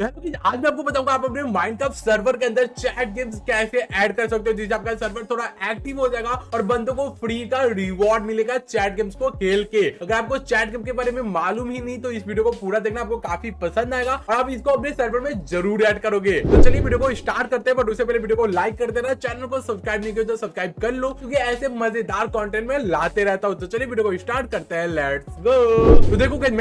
तो आज मैं आपको बताऊंगा आप अपने माइनक्राफ्ट सर्वर के अंदर चैट गेम्स कैसे ऐड कर सकते हो जिससे आपका सर्वर थोड़ा एक्टिव हो जाएगा और बंदों को फ्री का रिवॉर्ड मिलेगा चैट गेम्स को खेल के अगर आपको चैट गेम के बारे में मालूम ही नहीं तो इस वीडियो को पूरा देखना आपको काफी पसंद आएगा और आप इसको अपने सर्वर में जरूर एड करोगे तो चलिए वीडियो को स्टार्ट करते हैं बट उससे पहले वीडियो को लाइक कर देना चैनल को सब्सक्राइब नहीं किया तो सब्सक्राइब कर लो क्योंकि ऐसे मजेदार कॉन्टेंट में लाते रहता हूँ तो चलिए वीडियो को स्टार्ट करते हैं लेट्स गो तो देखो मैं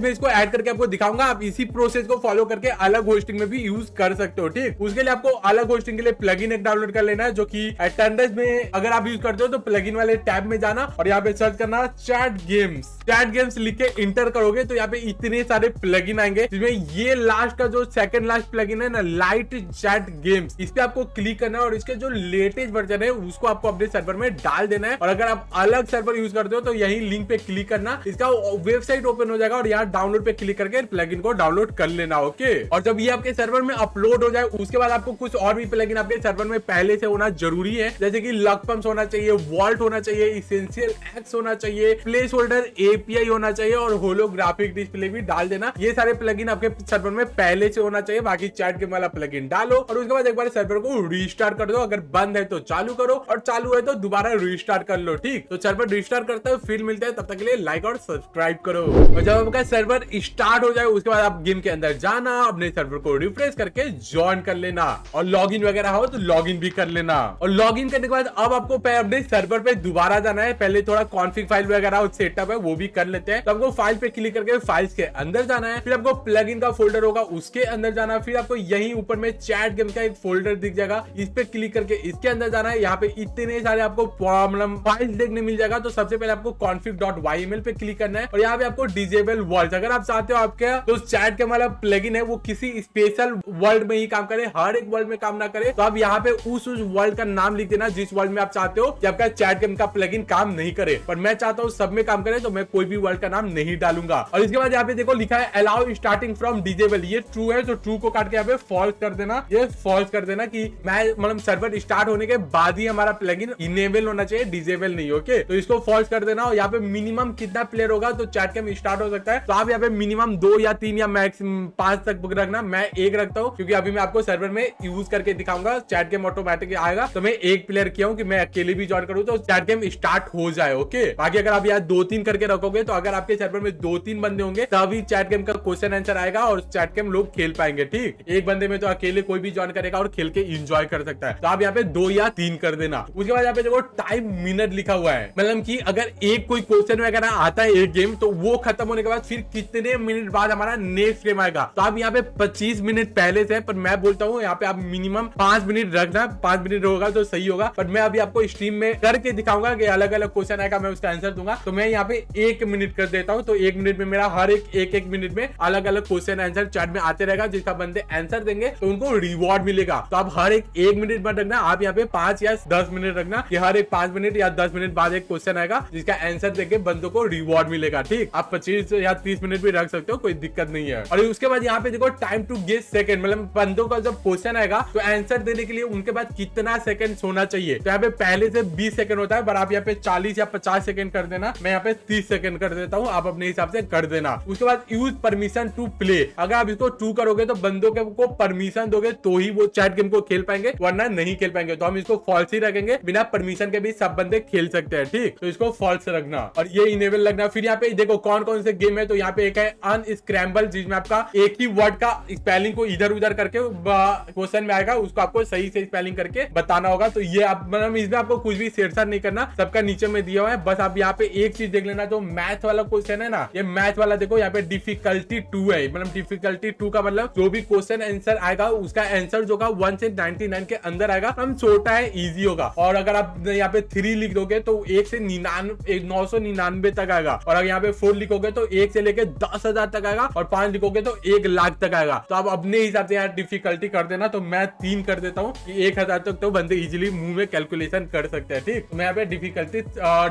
मैं इसको एड करके आपको दिखाऊंगा आप इसी प्रोसेस को फॉलो करके किसी अलग होस्टिंग में भी यूज कर सकते हो ठीक उसके लिए आपको अलग होस्टिंग के लिए प्लग एक डाउनलोड कर लेना है जो की अटेंडेंस में अगर आप यूज करते हो तो प्लग वाले टैब में जाना और यहाँ पे सर्च करना चैट गेम्स चैट गेम्स लिख के इंटर करोगे तो यहाँ पे इतने सारे प्लग आएंगे जिसमें ये लास्ट का जो सेकंड लास्ट प्लग है ना लाइट चैट गेम्स इस पे आपको क्लिक करना है और इसके जो लेटेस्ट वर्जन है उसको आपको अपने सर्वर में डाल देना है और अगर आप अलग सर्वर यूज करते हो तो यही लिंक पे क्लिक करना इसका वेबसाइट ओपन हो जाएगा और यहाँ डाउनलोड पे क्लिक करके प्लग को डाउनलोड कर लेना ओके और जब ये आपके सर्वर में अपलोड हो जाए उसके बाद आपको कुछ और भी प्लगइन आपके सर्वर में पहले से होना जरूरी है जैसे कि लक पंप होना चाहिए वॉल्ट होना चाहिए इसेंशियल एक्स होना चाहिए प्लेस होल्डर एपीआई होना चाहिए और होलोग्राफिक डिस्प्ले भी डाल देना ये सारे प्लग आपके सर्वर में पहले से होना चाहिए बाकी चैट के वाला प्लग डालो और उसके बाद एक बार सर्वर को रिस्टार्ट कर दो अगर बंद है तो चालू करो और चालू है तो दोबारा रिस्टार्ट कर लो ठीक तो सर्वर रिस्टार्ट करता है फिर मिलता है तब तक के लिए लाइक और सब्सक्राइब करो और जब आपका सर्वर स्टार्ट हो जाए उसके बाद आप गेम के अंदर जाना अपने सर्वर को रिफ्रेश करके ज्वाइन कर लेना और लॉग वगैरह हो तो लॉग भी कर लेना और लॉग करने के बाद अब आपको अपने सर्वर पे दोबारा जाना है पहले थोड़ा कॉन्फिक फाइल वगैरह सेटअप है वो भी कर लेते हैं तो आपको फाइल पे क्लिक करके फाइल्स के अंदर जाना है फिर आपको प्लग का फोल्डर होगा उसके अंदर जाना है फिर आपको यही ऊपर में चैट गेम का एक फोल्डर दिख जाएगा इस पे क्लिक करके इसके अंदर जाना है यहाँ पे इतने सारे आपको प्रॉब्लम मतलब फाइल्स देखने मिल जाएगा तो सबसे पहले आपको कॉन्फिक डॉट वाई पे क्लिक करना है और यहाँ पे आपको डिजेबल वर्ड अगर आप चाहते हो आपके तो चैट के हमारा प्लग है वो किसी स्पेशल वर्ल्ड में ही काम करे हर एक वर्ल्ड में काम ना करे तो आप यहाँ पे उस उस वर्ल्ड का नाम लिख देना जिस वर्ल्ड में आप चाहते हो कि आपका चैट गेम का प्लग काम नहीं करे पर मैं चाहता हूँ सब में काम करे तो मैं कोई भी वर्ल्ड का नाम नहीं डालूंगा और इसके बाद यहाँ पे देखो लिखा है अलाउ स्टार्टिंग फ्रॉम डिजेबल ये ट्रू है तो ट्रू को काट के यहाँ पे फॉल्स कर देना ये फॉल्स कर देना की मैं मतलब सर्वर स्टार्ट होने के बाद ही हमारा प्लग इनेबल होना चाहिए डिजेबल नहीं ओके तो इसको फॉल्स कर देना और यहाँ पे मिनिमम कितना प्लेयर होगा तो चैट गेम स्टार्ट हो सकता है तो आप यहाँ पे मिनिमम दो या तीन या मैक्सिमम पांच तक बुक रखना मैं एक रखता हूँ क्योंकि अभी मैं आपको सर्वर में यूज करके दिखाऊंगा चैट गेम ऑटोमेटिक आएगा तो मैं एक प्लेयर किया हूँ कि मैं अकेले भी ज्वाइन करूँ तो चैट गेम स्टार्ट हो जाए ओके बाकी अगर आप यहाँ दो तीन करके रखोगे तो अगर आपके सर्वर में दो तीन बंदे होंगे तभी चैट गेम का क्वेश्चन आंसर आएगा और चैट गेम लोग खेल पाएंगे ठीक एक बंदे में तो अकेले कोई भी ज्वाइन करेगा और खेल के इंजॉय कर सकता है तो आप यहाँ पे दो या तीन कर देना उसके बाद यहाँ पे देखो टाइम मिनट लिखा हुआ है मतलब की अगर एक कोई क्वेश्चन वगैरह आता है एक गेम तो वो खत्म होने के बाद फिर कितने मिनट बाद हमारा नेक्स्ट गेम आएगा तो आप यहाँ पे से 25 मिनट पहले से है पर मैं बोलता हूँ यहाँ पे आप मिनिमम पांच मिनट रखना पांच मिनट होगा तो सही होगा पर मैं अभी आपको स्ट्रीम में करके दिखाऊंगा कि अलग अलग क्वेश्चन आएगा मैं उसका आंसर दूंगा तो मैं यहाँ पे एक मिनट कर देता हूँ तो एक मिनट में मेरा हर एक एक एक मिनट में अलग अलग क्वेश्चन आंसर चार्ट में आते रहेगा जिसका बंदे आंसर देंगे तो उनको रिवॉर्ड मिलेगा तो आप हर एक एक मिनट में रखना आप यहाँ पे पांच या दस मिनट रखना कि हर एक पांच मिनट या दस मिनट बाद एक क्वेश्चन आएगा जिसका आंसर देके बंदों को रिवॉर्ड मिलेगा ठीक आप पच्चीस या तीस मिनट भी रख सकते हो कोई दिक्कत नहीं है और उसके बाद यहाँ पे देखो got time to guess second मतलब बंदों का जब क्वेश्चन आएगा तो आंसर देने के लिए उनके पास कितना सेकंड होना चाहिए तो यहाँ पे पहले से 20 सेकंड होता है पर आप यहाँ पे 40 या 50 सेकंड कर देना मैं यहाँ पे 30 सेकंड कर देता हूँ आप अपने हिसाब से कर देना उसके बाद यूज परमिशन टू प्ले अगर आप इसको टू करोगे तो बंदों के को परमिशन दोगे तो ही वो चैट गेम को खेल पाएंगे वरना नहीं खेल पाएंगे तो हम इसको फॉल्स ही रखेंगे बिना परमिशन के भी सब बंदे खेल सकते हैं ठीक तो इसको फॉल्स रखना और ये इनेबल रखना फिर यहाँ पे देखो कौन कौन से गेम है तो यहाँ पे एक है अन स्क्रैम्बल जिसमें आपका एक ही वर्ड का स्पेलिंग को इधर उधर करके क्वेश्चन में आएगा उसको आपको सही से स्पेलिंग करके बताना होगा तो ये आप मतलब इसमें आपको कुछ भी छेड़छाड़ नहीं करना सबका नीचे में दिया हुआ है बस आप यहाँ पे एक चीज देख लेना जो मैथ वाला क्वेश्चन है ना ये मैथ वाला देखो यहाँ पे डिफिकल्टी टू है मतलब डिफिकल्टी टू का मतलब जो भी क्वेश्चन आंसर आएगा उसका आंसर जो होगा वन से नाइनटी नाइन के अंदर आएगा हम मतलब छोटा है इजी होगा और अगर आप यहाँ पे थ्री लिख दोगे तो एक से निन्यानवे नौ सौ निन्यानवे तक आएगा और अगर यहाँ पे फोर लिखोगे तो एक से लेके दस हजार तक आएगा और पांच लिखोगे तो एक लाख तक आएगा तो आप अपने हिसाब से यार डिफिकल्टी कर देना तो मैं तीन कर देता हूँ कि एक हजार तक तो बंदे इजिली मुंह में कैलकुलेशन कर सकते हैं ठीक मैं यहाँ पे डिफिकल्टी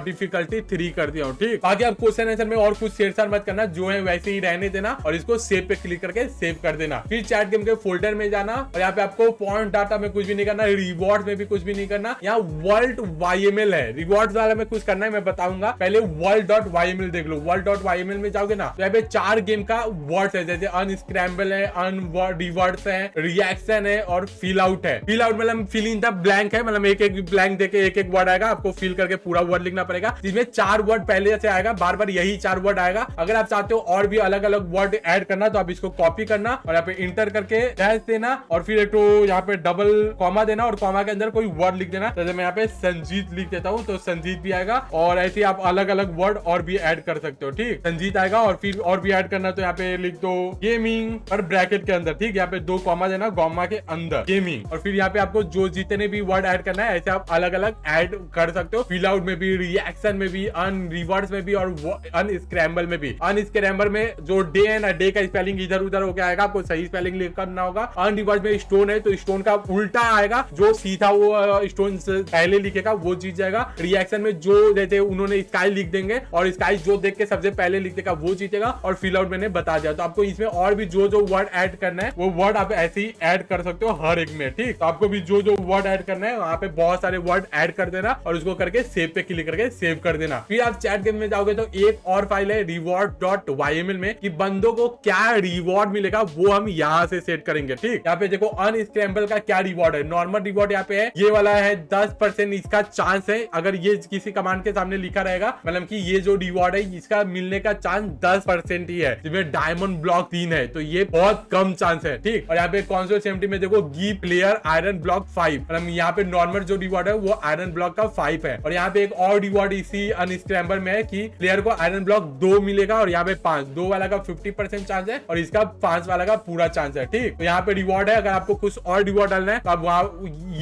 डिफिकल्टी थ्री कर दिया हूँ ठीक बाकी आप क्वेश्चन आंसर में और कुछ शेरसार मत करना जो है वैसे ही रहने देना और इसको सेव पे क्लिक करके सेव कर देना फिर चैट गेम के फोल्डर में जाना और यहाँ पे आपको पॉइंट डाटा में कुछ भी नहीं करना रिवॉर्ड में भी कुछ भी नहीं करना यहाँ वर्ल्ड वाई है रिवॉर्ड वाला में कुछ करना है मैं बताऊंगा पहले वर्ल्ड डॉट वाई देख लो वर्ल्ड डॉट वाई में जाओगे ना तो यहाँ पे चार गेम का वर्ड है जैसे अनस्क्रैम रिप्लेसेबल है अनवर्ड्स है रिएक्शन है और फील आउट है फील आउट मतलब फीलिंग था ब्लैंक है मतलब एक एक ब्लैंक देके एक एक वर्ड आएगा आपको फील करके पूरा वर्ड लिखना पड़ेगा जिसमें चार वर्ड पहले जैसे आएगा बार बार यही चार वर्ड आएगा अगर आप चाहते हो और भी अलग अलग वर्ड एड करना तो आप इसको कॉपी करना और यहाँ पे इंटर करके डैश देना और फिर एक तो यहाँ पे डबल कॉमा देना और कॉमा के अंदर कोई वर्ड लिख देना जैसे मैं यहाँ पे संजीत लिख देता हूँ तो संजीत भी आएगा और ऐसे आप अलग अलग वर्ड और भी एड कर सकते हो ठीक संजीत आएगा और फिर और भी एड करना तो यहाँ पे लिख दो गेमिंग और ब्रैकेट के अंदर ठीक यहाँ पे दो कॉमा देना गॉमा के अंदर गेमिंग और फिर यहाँ पे आपको जो जितने भी वर्ड एड करना है ऐसे आप अलग अलग एड कर सकते हो फिल आउट में भी रिएक्शन में भी अन रिवर्स में भी और अन स्क्रैम्बल में भी अन स्क्रैम्बल में जो डे है ना डे का स्पेलिंग इधर उधर होकर आएगा आपको सही स्पेलिंग करना होगा अन रिवर्ड में स्टोन है तो स्टोन का उल्टा आएगा जो सीधा वो स्टोन पहले लिखेगा वो जीत जाएगा रिएक्शन में जो जैसे उन्होंने स्काई लिख देंगे और स्काई जो देख के सबसे पहले लिख देगा वो जीतेगा और फिल आउट मैंने बता दिया तो आपको इसमें और भी जो जो जो वर्ड ऐड करना है वो वर्ड आप ऐसे ही ऐड कर सकते हो हर एक में ठीक तो आपको भी जो जो वर्ड ऐड करना है वहाँ पे बहुत सारे वर्ड ऐड कर देना और उसको करके सेव पे क्लिक करके सेव कर देना फिर आप चैट गेम में जाओगे तो एक और फाइल है रिवॉर्ड डॉट वाई में कि बंदों को क्या रिवॉर्ड मिलेगा वो हम यहाँ से सेट करेंगे ठीक यहाँ पे देखो अन का क्या रिवॉर्ड है नॉर्मल रिवॉर्ड यहाँ पे है ये वाला है दस इसका चांस है अगर ये किसी कमांड के सामने लिखा रहेगा मतलब की ये जो रिवॉर्ड है इसका मिलने का चांस दस ही है जिसमें डायमंड ब्लॉक तीन है तो ये बहुत कम चांस है ठीक और यहाँ पे कॉन्सोल सेफ्टी में देखो गी प्लेयर आयरन ब्लॉक फाइव और यहाँ पे नॉर्मल जो रिवॉर्ड है वो आयरन ब्लॉक का फाइव है और यहाँ पे एक और रिवॉर्ड इसी अनस्क्रैम्बर में है कि प्लेयर को आयरन ब्लॉक दो मिलेगा और यहाँ पे पांच दो वाला का फिफ्टी परसेंट चांस है और इसका पांच वाला का पूरा चांस है ठीक तो यहाँ पे रिवॉर्ड है अगर आपको कुछ और रिवॉर्ड डालना है तो आप वहाँ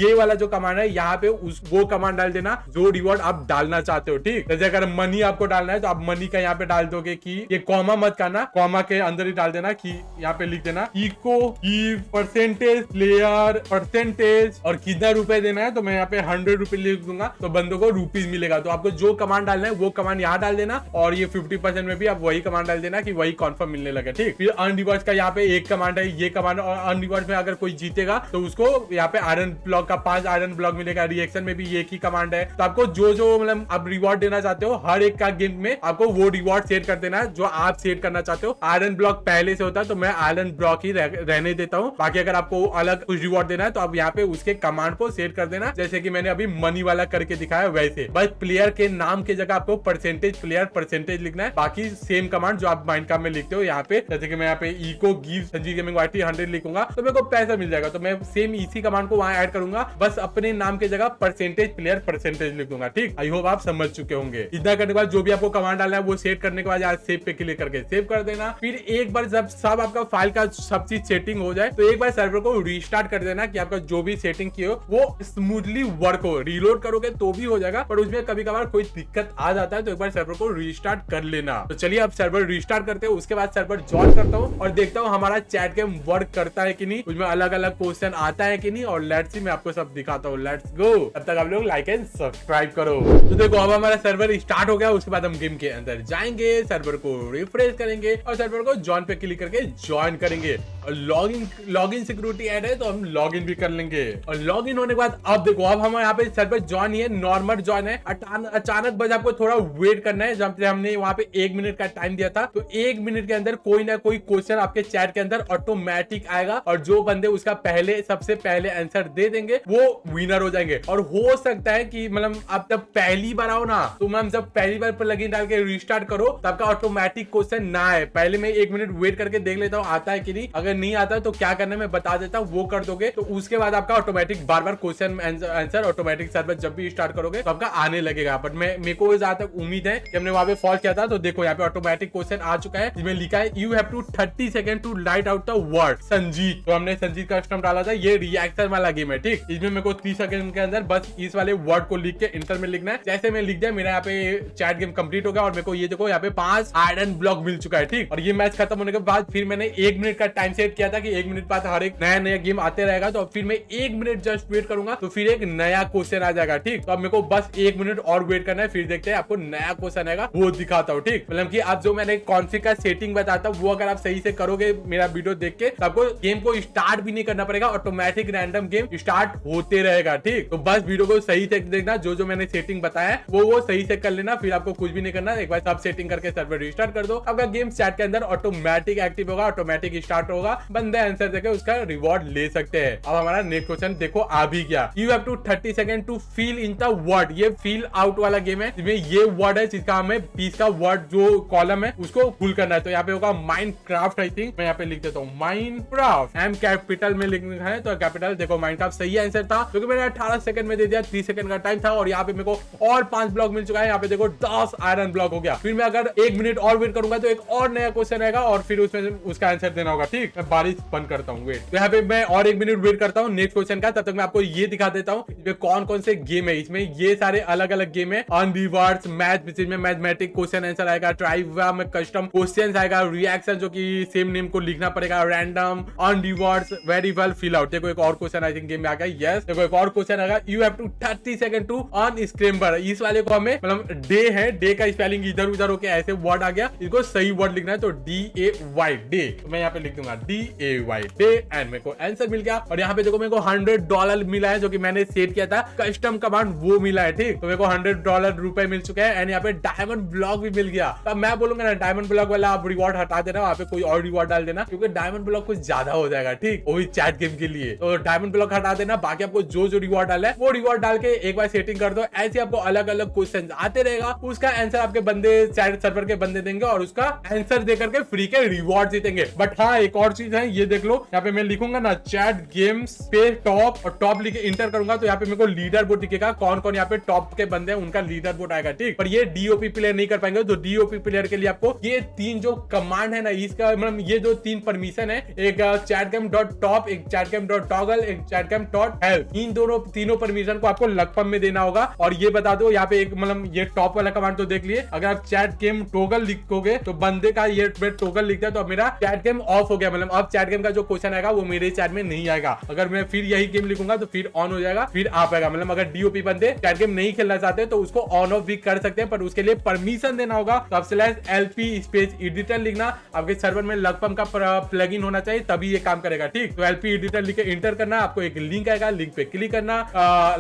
ये वाला जो कमांड है यहाँ पे उस वो कमांड डाल देना जो रिवॉर्ड आप डालना चाहते हो ठीक जैसे अगर मनी आपको डालना है तो आप मनी का यहाँ पे डाल दोगे की ये कॉमा मत करना कॉमा के अंदर ही डाल देना की यहाँ पे लिख देना इको की परसेंटेज प्लेयर परसेंटेज और कितना रुपए देना है तो मैं यहाँ पे हंड्रेड रुपीज लिख दूंगा तो बंदों को रुपीज मिलेगा तो आपको जो कमांड डालना है वो कमांड यहाँ डाल देना और ये फिफ्टी परसेंट में भी आप वही कमांड डाल देना की वही कॉन्फर्म मिलने लगे ठीक फिर अनडिवर्स का यहाँ पे एक कमांड है ये कमांड और अनडिवर्स में अगर कोई जीतेगा तो उसको यहाँ पे आयरन ब्लॉक का पांच आयरन ब्लॉक मिलेगा रिएक्शन में भी एक ही कमांड है तो आपको जो जो मतलब आप रिवॉर्ड देना चाहते हो हर एक का गेम में आपको वो रिवॉर्ड सेट कर देना है जो आप सेट करना चाहते हो आयरन ब्लॉक पहले से होता है तो मैं एलन ब्रॉक ही रहने देता हूँ बाकी अगर आपको अलग कुछ रिवॉर्ड देना है तो आप यहाँ पे उसके कमांड को सेट कर देना जैसे की मैंने अभी मनी वाला करके दिखाया वैसे बस प्लेयर के नाम के जगह आपको परसेंटेज प्लेयर परसेंटेज लिखना है बाकी सेम कमांड जो आप माइंड में लिखते हो यहाँ पे जैसे की मैं यहाँ पे eco give Sanjeev gaming YT hundred लिखूंगा तो मेरे को पैसा मिल जाएगा तो मैं सेम इसी कमांड को वहां एड करूंगा बस अपने नाम के जगह परसेंटेज प्लेयर परसेंटेज लिख दूंगा ठीक आई होप आप समझ चुके होंगे इतना करने के बाद जो भी आपको कमांड डालना है वो सेट करने के बाद सेव पे क्लिक करके सेव कर देना फिर एक बार जब सब आपका फाइल का सब चीज सेटिंग हो जाए तो एक बार सर्वर को रिस्टार्ट कर देना कि आपका जो भी सेटिंग की हो वो स्मूथली वर्क हो रीलोड करोगे तो भी हो जाएगा पर उसमें कभी कभार कोई दिक्कत आ जाता है तो एक बार सर्वर को रिस्टार्ट कर लेना तो चलिए अब सर्वर रिस्टार्ट करते हो उसके बाद सर्वर ज्वाइन करता हूँ और देखता हूँ हमारा चैट गेम वर्क करता है की नहीं उसमें अलग अलग क्वेश्चन आता है की नहीं और लेट्स ही मैं आपको सब दिखाता हूँ लेट्स गो तब तक आप लोग लाइक एंड सब्सक्राइब करो तो देखो अब हमारा सर्वर स्टार्ट हो गया उसके बाद हम गेम के अंदर जाएंगे सर्वर को रिफ्रेश करेंगे और सर्वर को जॉन पे क्लिक करके जॉन ज्वाइन करेंगे और log in log in security एड है तो हम लॉग इन भी कर लेंगे और लॉग इन होने के बाद अब देखो अब हम यहाँ पे सर सर्वर ज्वाइन ही है नॉर्मल ज्वाइन है अचानक बस आपको थोड़ा वेट करना है जब हमने वहाँ पे एक मिनट का टाइम दिया था तो एक मिनट के अंदर कोई ना कोई क्वेश्चन आपके चैट के अंदर ऑटोमेटिक आएगा और जो बंदे उसका पहले सबसे पहले आंसर दे देंगे वो विनर हो जाएंगे और हो सकता है की मतलब आप जब पहली बार आओ ना तो मैम जब पहली बार पर लगी डाल के रिस्टार्ट करो तो आपका ऑटोमेटिक क्वेश्चन ना आए पहले मैं एक मिनट वेट करके देख लेता हूँ आता है कि नहीं अगर नहीं आता तो क्या करने में बता देता हूँ वो कर दोगे तो उसके बाद आपका ऑटोमेटिक बार बार क्वेश्चन आंसर ऑटोमेटिक साथ जब भी स्टार्ट करोगे तो आपका आने लगेगा बट मैं मेरे को ज्यादा तक उम्मीद है कि हमने वहाँ पे फॉल किया था तो देखो यहाँ पे ऑटोमेटिक क्वेश्चन आ चुका है जिसमें लिखा है you have to thirty second to light out the word Sanjeet तो हमने संजीत का स्टम्प डाला था ये रिएक्शन वाला गेम है ठीक इसमें मेरे को तीस सेकंड के अंदर बस इस वाले वर्ड को लिख के इंटर में लिखना है जैसे मैं लिख दिया मेरा यहाँ पे चैट गेम कम्प्लीट हो गया और मेरे को ये देखो यहाँ पे पांच आयरन ब्लॉक मिल चुका है ठीक और ये मैच खत्म होने के बाद फिर मैंने एक मिनट का टाइम सेट किया था कि एक मिनट बाद हर एक नया नया गेम आते रहेगा तो फिर मैं एक मिनट जस्ट वेट करूंगा तो फिर एक नया क्वेश्चन आ जाएगा ठीक तो अब मेरे को बस एक मिनट और वेट करना है फिर देखते हैं आपको नया क्वेश्चन आएगा वो दिखाता हूँ ठीक मतलब की आप जो मैंने कॉन्फिग का सेटिंग बताता हूँ वो अगर आप सही से करोगे मेरा वीडियो देख के तो आपको गेम को स्टार्ट भी नहीं करना पड़ेगा ऑटोमेटिक रैंडम गेम स्टार्ट होते रहेगा ठीक तो बस वीडियो को सही से देखना जो जो मैंने सेटिंग बताया है वो वो सही से कर लेना फिर आपको कुछ भी नहीं करना एक बार सब सेटिंग करके सर्वर रिस्टार्ट कर दो आपका गेम चैट के अंदर ऑटोमेटिक एक्टिव होगा ऑटोमेटिक स्टार्ट होगा बंदे आंसर देकर उसका रिवॉर्ड ले सकते हैं अब हमारा नेक्स्ट क्वेश्चन देखो आ भी गया you have to thirty second to fill in the word ये फील आउट वाला गेम है जिसमें ये वर्ड है जिसका हमें बीस का वर्ड जो कॉलम है उसको फुल करना है तो यहाँ पे होगा माइंड क्राफ्ट आई थिंक मैं यहाँ पे लिख देता हूँ माइंड क्राफ्ट एम कैपिटल में लिखना है तो कैपिटल देखो माइंड क्राफ्ट सही आंसर था क्योंकि तो मैंने अठारह सेकंड में दे दिया तीस सेकंड का टाइम था और यहाँ पे मेरे को और पांच ब्लॉक मिल चुका है यहाँ पे देखो दस आयरन ब्लॉक हो गया फिर मैं अगर एक मिनट और वेट करूंगा तो एक और नया क्वेश्चन आएगा और फिर उसमें उसका आंसर देना होगा ठीक मैं बारिश बंद करता हूँ वेट यहाँ पे मैं और एक मिनट वेट करता हूँ नेक्स्ट क्वेश्चन का तब तक मैं आपको ये दिखा देता हूँ इसमें कौन कौन से गेम है इसमें ये सारे अलग अलग गेम है ऑन रिवर्स मैथ में मैथमेटिक क्वेश्चन आंसर आएगा ट्राइव में कस्टम क्वेश्चन आएगा रिएक्शन जो की सेम नेम को लिखना पड़ेगा random on reverse very well fill out देखो एक और क्वेश्चन आई थिंक गेम में आ गया यस देखो एक और क्वेश्चन आएगा you have to thirty second to on scrambler इस वाले को हमें मतलब डे है डे का स्पेलिंग इधर उधर होके ऐसे वर्ड आ गया इसको सही वर्ड लिखना है तो डी ए वाई डे तो मैं यहाँ पे लिख दूंगा D A Y day and मेरे को आंसर मिल गया और यहाँ पे देखो मेरे को हंड्रेड डॉलर मिला है जो कि मैंने सेव किया था कस्टम कमांड वो मिला है ठीक तो मेरे को हंड्रेड डॉलर रुपए मिल चुके हैं एंड यहाँ पे डायमंड ब्लॉक भी मिल गया तो मैं बोलूंगा ना डायमंड ब्लॉक वाला आप रिवॉर्ड हटा देना वहाँ पे कोई और रिवॉर्ड डाल देना क्योंकि डायमंड ब्लॉक कुछ ज्यादा हो जाएगा ठीक वही चैट गेम के लिए तो डायमंड ब्लॉक हटा देना बाकी आपको जो जो रिवॉर्ड डाला है वो रिवॉर्ड डाल के एक बार सेटिंग कर दो ऐसे आपको अलग अलग क्वेश्चन आते रहेगा उसका आंसर आपके बंदे चैट सर्वर के बंदे देंगे और उसका आंसर देकर के फ्री के रिवॉर्ड जीतेंगे बट हाँ एक और चीज है ये देख लो यहाँ पे मैं लिखूंगा ना चैट गेम्स पे टॉप और टॉप लिखे इंटर करूंगा तो यहाँ पे मेरे को लीडर बोर्ड दिखेगा कौन कौन यहाँ पे टॉप के बंदे हैं उनका लीडर बोर्ड आएगा ठीक पर ये डीओपी प्लेयर नहीं कर पाएंगे तो डीओपी प्लेयर के लिए आपको ये तीन जो कमांड है ना इसका मतलब ये जो तीन परमिशन है एक चैट गेम डॉट टॉप एक चैट गेम डॉट टॉगल एक चैट गेम डॉट हेल्प इन दोनों तीनों परमिशन को आपको लगभग में देना होगा और ये बता दो यहाँ पे एक मतलब ये टॉप वाला कमांड तो देख लिए अगर आप चैट गेम टोगल लिखोगे तो बंदे का ये टोगल लिखता है तो मेरा चैट गेम ऑफ हो गया मतलब अब चैट गेम का जो क्वेश्चन आएगा वो मेरे चैट में नहीं आएगा अगर मैं फिर यही गेम लिखूंगा तो फिर ऑन हो जाएगा फिर आप आएगा मतलब अगर डीओपी बंदे चैट गेम नहीं खेलना चाहते तो उसको ऑन ऑफ भी कर सकते हैं पर उसके लिए परमिशन देना होगा सब स्लैश एल स्पेस एडिटर लिखना आपके सर्वर में लगपम का प्लग होना चाहिए तभी ये काम करेगा ठीक तो एलपी एडिटर लिख के इंटर करना आपको एक लिंक आएगा लिंक पे क्लिक करना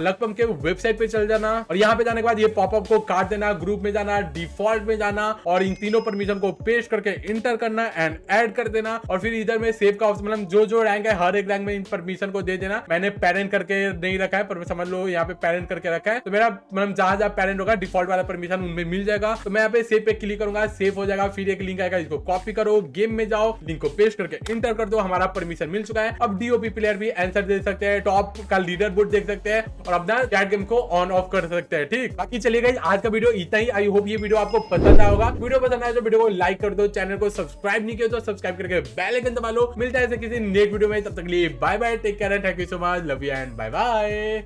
लगपम के वेबसाइट पे चल जाना और यहाँ पे जाने के बाद ये पॉपअप को काट देना ग्रुप में जाना डिफॉल्ट में जाना और इन तीनों परमिशन को पेश करके इंटर करना एंड एड कर कर देना और फिर इधर में सेव का मतलब जो जो रैंक है हर एक रैंक में इन परमिशन को दे देना मैंने पेरेंट करके नहीं रखा है पर समझ लो यहाँ पे पेरेंट करके रखा है तो मेरा मतलब जहां जहां पेरेंट होगा डिफॉल्ट वाला परमिशन उनमें मिल जाएगा तो मैं यहाँ पे सेव पे क्लिक करूंगा सेव हो जाएगा फिर एक लिंक आएगा इसको कॉपी करो गेम में जाओ लिंक को पेस्ट करके इंटर कर दो हमारा परमिशन मिल चुका है अब डीओपी प्लेयर भी आंसर दे सकते हैं टॉप का लीडर बोर्ड देख सकते हैं और अपना चैट गेम को ऑन ऑफ कर सकते हैं ठीक बाकी चलिए आज का वीडियो इतना ही आई होप ये वीडियो आपको पसंद आया होगा वीडियो पसंद आया तो वीडियो को लाइक कर दो चैनल को सब्सक्राइब नहीं किया तो सब्सक्राइब करके बेल आइकन दबा लो मिलता है किसी नेक्स्ट वीडियो में तब तक लिए bye bye take care thank you so much love you and bye bye